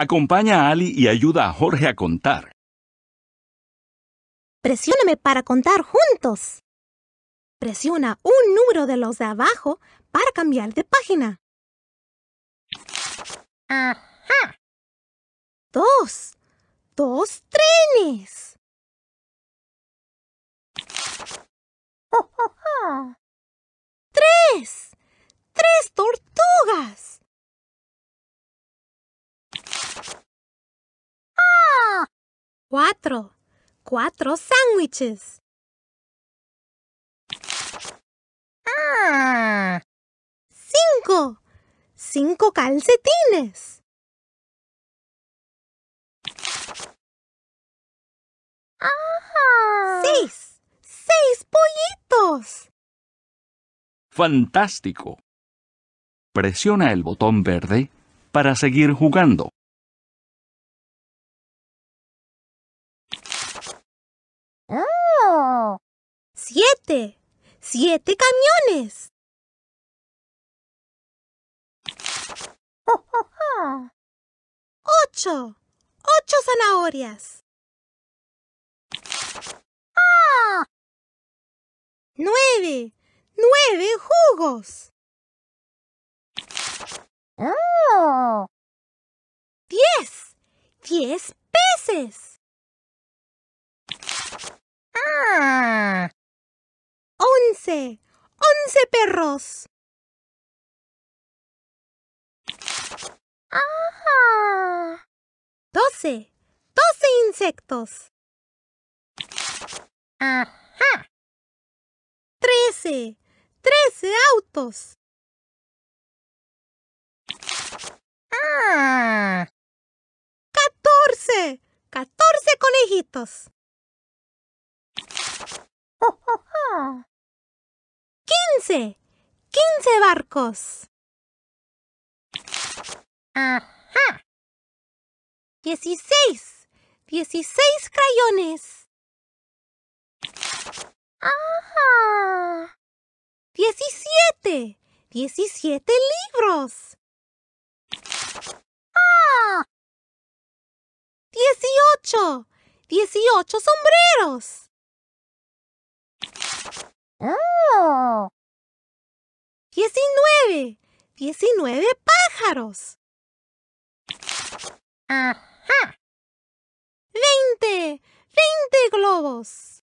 Acompaña a Ali y ayuda a Jorge a contar. Presióname para contar juntos. Presiona un número de los de abajo para cambiar de página. Ajá. Dos. Dos trenes. Cuatro. Cuatro sándwiches. Ah. Cinco. Cinco calcetines. Seis. Seis pollitos. Fantástico. Presiona el botón verde para seguir jugando. Oh. ¡Siete! ¡Siete camiones! ¡Oh, ocho ¡Ocho zanahorias! Ah. ¡Nueve! ¡Nueve jugos! Oh. ¡Diez! ¡Diez peces! Ah. ¡Once! ¡Once perros! Ah. ¡Doce! ¡Doce insectos! ¡Trece! ¡Trece autos! Ah. ¡Catorce! ¡Catorce conejitos! ¡Quince! ¡Quince barcos! ¡Ajá! ¡Dieciséis! ¡Dieciséis crayones! ¡Ajá! ¡Diecisiete! ¡Diecisiete libros! Ah. ¡Dieciocho! ¡Dieciocho sombreros! Oh. Diecinueve. Diecinueve pájaros. Ajá. Veinte. Veinte globos.